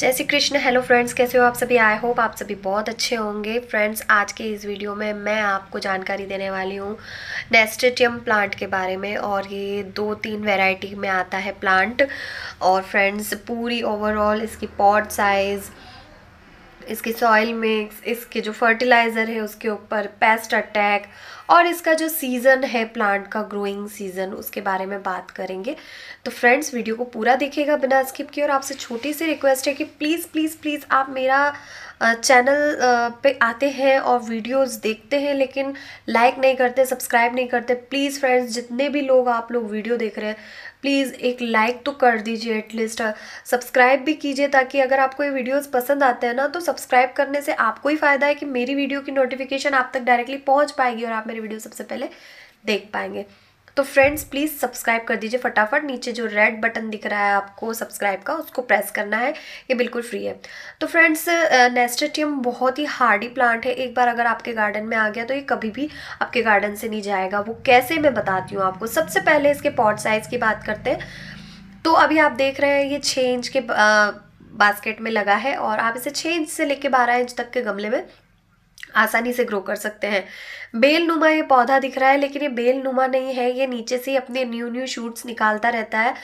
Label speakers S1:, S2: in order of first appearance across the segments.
S1: जय Shri Krishna hello friends कैसे हो आप सभी आई होप आप सभी बहुत अच्छे होंगे फ्रेंड्स आज के इस वीडियो में मैं आपको जानकारी देने वाली हूँ नेस्टेटियम प्लांट के बारे में और ये दो तीन वैरायटी में आता है प्लांट और फ्रेंड्स पूरी ओवरऑल इसकी पॉट साइज़ इसकी सॉइल मिक्स इसके जो फर्टिलाइज़र है उसके ऊपर पेस्ट अटैक और इसका जो सीज़न है प्लांट का ग्रोइंग सीज़न उसके बारे में बात करेंगे तो फ्रेंड्स वीडियो को पूरा देखिएगा बिना स्किप किए और आपसे छोटी सी रिक्वेस्ट है कि प्लीज़ प्लीज़ प्लीज़ आप मेरा चैनल पे आते हैं और वीडियोस देखते हैं लेकिन लाइक नहीं करते सब्सक्राइब नहीं करते प्लीज़ फ्रेंड्स जितने भी लोग आप लोग वीडियो देख रहे हैं प्लीज़ एक लाइक तो कर दीजिए एटलीस्ट सब्सक्राइब भी कीजिए ताकि अगर आपको ये वीडियोस पसंद आते हैं ना तो सब्सक्राइब करने से आपको ही फ़ायदा है कि मेरी वीडियो की नोटिफिकेशन आप तक डायरेक्टली पहुँच पाएगी और आप मेरी वीडियो सबसे पहले देख पाएंगे तो फ्रेंड्स प्लीज़ सब्सक्राइब कर दीजिए फटाफट नीचे जो रेड बटन दिख रहा है आपको सब्सक्राइब का उसको प्रेस करना है ये बिल्कुल फ्री है तो फ्रेंड्स नेस्टेटियम बहुत ही हार्डी प्लांट है एक बार अगर आपके गार्डन में आ गया तो ये कभी भी आपके गार्डन से नहीं जाएगा वो कैसे मैं बताती हूँ आपको सबसे पहले इसके पॉट साइज़ की बात करते हैं तो अभी आप देख रहे हैं ये छः इंच के बास्केट में लगा है और आप इसे छः इंच से लेके बारह इंच तक के गमले में आसानी से ग्रो कर सकते हैं बेल नुमा ये पौधा दिख रहा है लेकिन ये बेल नुमा नहीं है ये नीचे से अपने न्यू न्यू शूट्स निकालता रहता है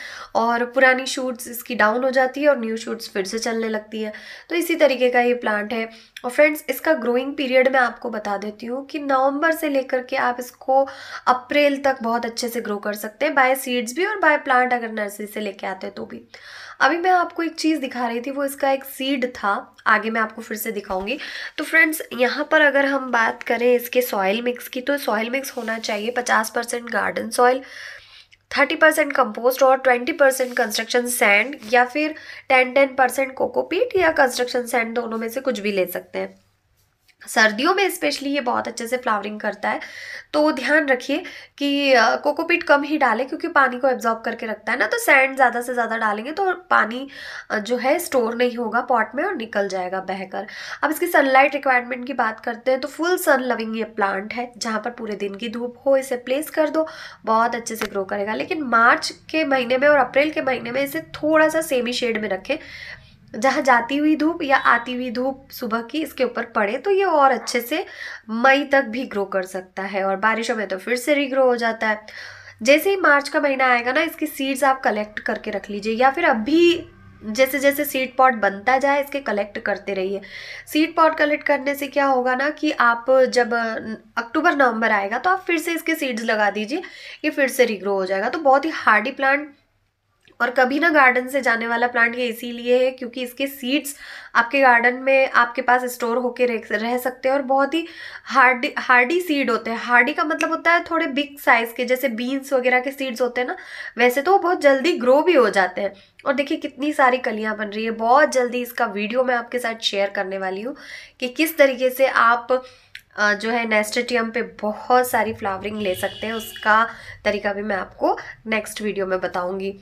S1: और पुरानी शूट्स इसकी डाउन हो जाती है और न्यू शूट्स फिर से चलने लगती है तो इसी तरीके का ये प्लांट है और फ्रेंड्स इसका ग्रोइंग पीरियड मैं आपको बता देती हूँ कि नवंबर से लेकर के आप इसको अप्रैल तक बहुत अच्छे से ग्रो कर सकते हैं बाय सीड्स भी और बाय प्लांट अगर नर्सरी से लेके आते हैं तो भी अभी मैं आपको एक चीज़ दिखा रही थी वो इसका एक सीड था आगे मैं आपको फिर से दिखाऊंगी तो फ्रेंड्स यहाँ पर अगर हम बात करें इसके सॉयल मिक्स की तो सॉयल मिक्स होना चाहिए पचास percent garden soil thirty percent compost और ट्वेंटी परसेंट कंस्ट्रक्शन सैंड या फिर टेन टेन परसेंट कोकोपीट या कंस्ट्रक्शन सैंड दोनों में से कुछ भी ले सकते हैं सर्दियों में स्पेशली ये बहुत अच्छे से फ्लावरिंग करता है तो ध्यान रखिए कि कोकोपीट कम ही डालें क्योंकि पानी को एब्जॉर्ब करके रखता है ना तो सैंड ज़्यादा से ज़्यादा डालेंगे तो पानी जो है स्टोर नहीं होगा पॉट में और निकल जाएगा बहकर अब इसकी सनलाइट रिक्वायरमेंट की बात करते हैं तो फुल सन लविंग ये प्लांट है जहाँ पर पूरे दिन की धूप हो इसे प्लेस कर दो बहुत अच्छे से ग्रो करेगा लेकिन मार्च के महीने में और अप्रैल के महीने में इसे थोड़ा सा सेमी शेड में रखें जहाँ जाती हुई धूप या आती हुई धूप सुबह की इसके ऊपर पड़े तो ये और अच्छे से मई तक भी ग्रो कर सकता है और बारिशों में तो फिर से रीग्रो हो जाता है जैसे ही मार्च का महीना आएगा ना इसकी सीड्स आप कलेक्ट करके रख लीजिए या फिर अभी जैसे जैसे सीड पॉट बनता जाए इसके कलेक्ट करते रहिए सीड पॉट कलेक्ट करने से क्या होगा ना कि आप जब अक्टूबर नवंबर आएगा तो आप फिर से इसके सीड्स लगा दीजिए ये फिर से रिग्रो हो जाएगा तो बहुत ही हार्डी प्लांट और कभी ना गार्डन से जाने वाला प्लांट ये इसीलिए है क्योंकि इसके सीड्स आपके गार्डन में आपके पास स्टोर होके रह सकते हैं और बहुत ही हार्डी हार्डी सीड होते हैं हार्डी का मतलब होता है थोड़े बिग साइज़ के जैसे बीन्स वगैरह के सीड्स होते हैं ना वैसे तो वो बहुत जल्दी ग्रो भी हो जाते हैं और देखिए कितनी सारी कलियाँ बन रही है बहुत जल्दी इसका वीडियो मैं आपके साथ शेयर करने वाली हूँ कि किस तरीके से आप जो है नेस्टेटियम पे बहुत सारी फ्लावरिंग ले सकते हैं उसका तरीका भी मैं आपको नेक्स्ट वीडियो में बताऊंगी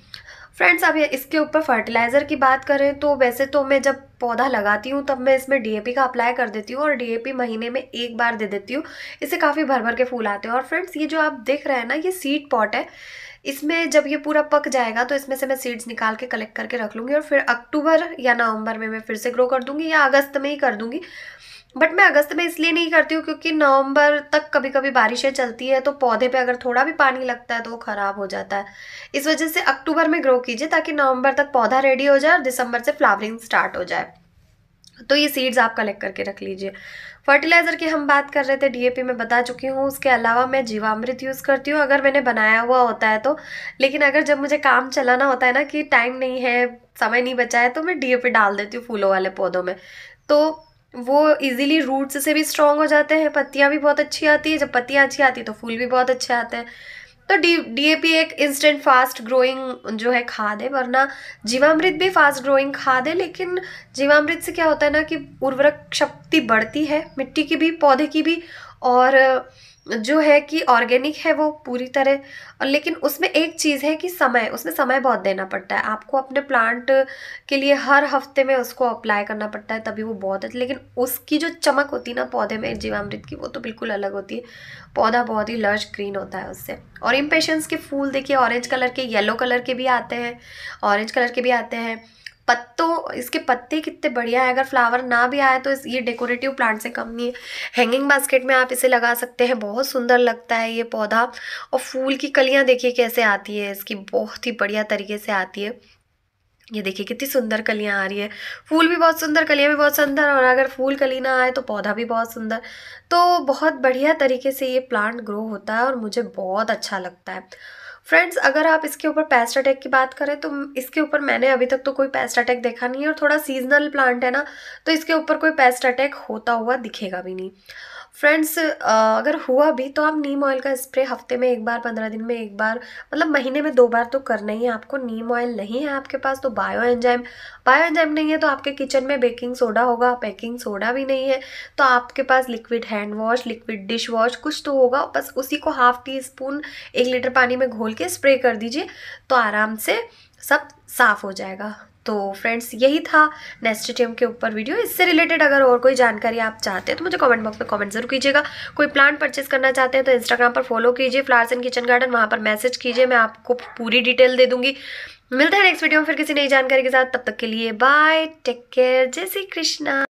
S1: फ्रेंड्स अब इसके ऊपर फर्टिलाइज़र की बात करें तो वैसे तो मैं जब पौधा लगाती हूँ तब मैं इसमें डीएपी का अप्लाई कर देती हूँ और डीएपी महीने में एक बार दे देती हूँ इससे काफ़ी भर भर के फूल आते हैं और फ्रेंड्स ये जो आप देख रहे हैं ना ये सीड पॉट है इसमें जब ये पूरा पक जाएगा तो इसमें से मैं सीड्स निकाल के कलेक्ट करके रख लूँगी और फिर अक्टूबर या नवंबर में मैं फिर से ग्रो कर दूँगी या अगस्त में ही कर दूँगी बट मैं अगस्त में इसलिए नहीं करती हूँ क्योंकि नवंबर तक कभी कभी बारिशें चलती है तो पौधे पे अगर थोड़ा भी पानी लगता है तो वो ख़राब हो जाता है इस वजह से अक्टूबर में ग्रो कीजिए ताकि नवंबर तक पौधा रेडी हो जाए और दिसंबर से फ्लावरिंग स्टार्ट हो जाए तो ये सीड्स आप कलेक्ट करके रख लीजिए फर्टिलाइज़र की हम बात कर रहे थे डीएपी में बता चुकी हूँ उसके अलावा मैं जीवामृत यूज़ करती हूँ अगर मैंने बनाया हुआ होता है तो लेकिन अगर जब मुझे काम चलाना होता है ना कि टाइम नहीं है समय नहीं बचा है तो मैं डीएपी डाल देती हूँ फूलों वाले पौधों में तो वो इजीली रूट्स से भी स्ट्रॉन्ग हो जाते हैं पत्तियाँ भी बहुत अच्छी आती है जब पत्तियाँ अच्छी आती है तो फूल भी बहुत अच्छे आते हैं तो डी डी ए पी एक इंस्टेंट फास्ट ग्रोइंग जो है खाद है वरना जीवामृत भी फास्ट ग्रोइंग खाद है लेकिन जीवामृत से क्या होता है ना कि उर्वरक शक्ति बढ़ती है मिट्टी की भी पौधे की भी और जो है कि ऑर्गेनिक है वो पूरी तरह लेकिन उसमें एक चीज़ है कि समय उसमें समय बहुत देना पड़ता है आपको अपने प्लांट के लिए हर हफ्ते में उसको अप्लाई करना पड़ता है तभी वो बहुत है लेकिन उसकी जो चमक होती है ना पौधे में जीवामृत की वो तो बिल्कुल अलग होती है पौधा बहुत ही लर्ज ग्रीन होता है उससे और इम्पेशंस के फूल देखिए ऑरेंज कलर के येलो कलर के भी आते हैं ऑरेंज कलर के भी आते हैं पत्तों इसके पत्ते कितने बढ़िया है अगर फ्लावर ना भी आए तो इस ये डेकोरेटिव प्लांट से कम नहीं है हैंगिंग बास्केट में आप इसे लगा सकते हैं बहुत सुंदर लगता है ये पौधा और फूल की कलियाँ देखिए कैसे आती है इसकी बहुत ही बढ़िया तरीके से आती है ये देखिए कितनी सुंदर कलियाँ आ रही है फूल भी बहुत सुंदर कलियाँ भी बहुत सुंदर और अगर फूल कली ना आए तो पौधा भी बहुत सुंदर तो बहुत बढ़िया तरीके से ये प्लांट ग्रो होता है और मुझे बहुत अच्छा लगता है फ्रेंड्स अगर आप इसके ऊपर पेस्ट अटैक की बात करें तो इसके ऊपर मैंने अभी तक तो कोई पेस्ट अटैक देखा नहीं है और थोड़ा सीजनल प्लांट है ना तो इसके ऊपर कोई पेस्ट अटैक होता हुआ दिखेगा भी नहीं फ्रेंड्स अगर हुआ भी तो आप नीम ऑयल का स्प्रे हफ्ते में एक बार पंद्रह दिन में एक बार मतलब महीने में दो बार तो करना ही है आपको नीम ऑयल नहीं है आपके पास तो बायो एंजाइम बायो एंजाइम नहीं है तो आपके किचन में बेकिंग सोडा होगा बेकिंग सोडा भी नहीं है तो आपके पास liquid hand wash liquid dish wash कुछ तो होगा बस उसी को हाफ टी स्पून एक लीटर पानी में घोल के स्प्रे कर दीजिए तो आराम से सब साफ हो जाएगा तो फ्रेंड्स यही था नेस्टेटियम के ऊपर वीडियो इससे रिलेटेड अगर और कोई जानकारी आप चाहते हैं तो मुझे कमेंट बॉक्स में कमेंट जरूर कीजिएगा कोई प्लांट परचेस करना चाहते हैं तो इंस्टाग्राम पर फॉलो कीजिए फ्लावर्स एंड किचन गार्डन वहाँ पर मैसेज कीजिए मैं आपको पूरी डिटेल दे दूँगी मिलता है नेक्स्ट वीडियो में फिर किसी नई जानकारी के साथ तब तक के लिए बाय टेक केयर जय श्री कृष्णा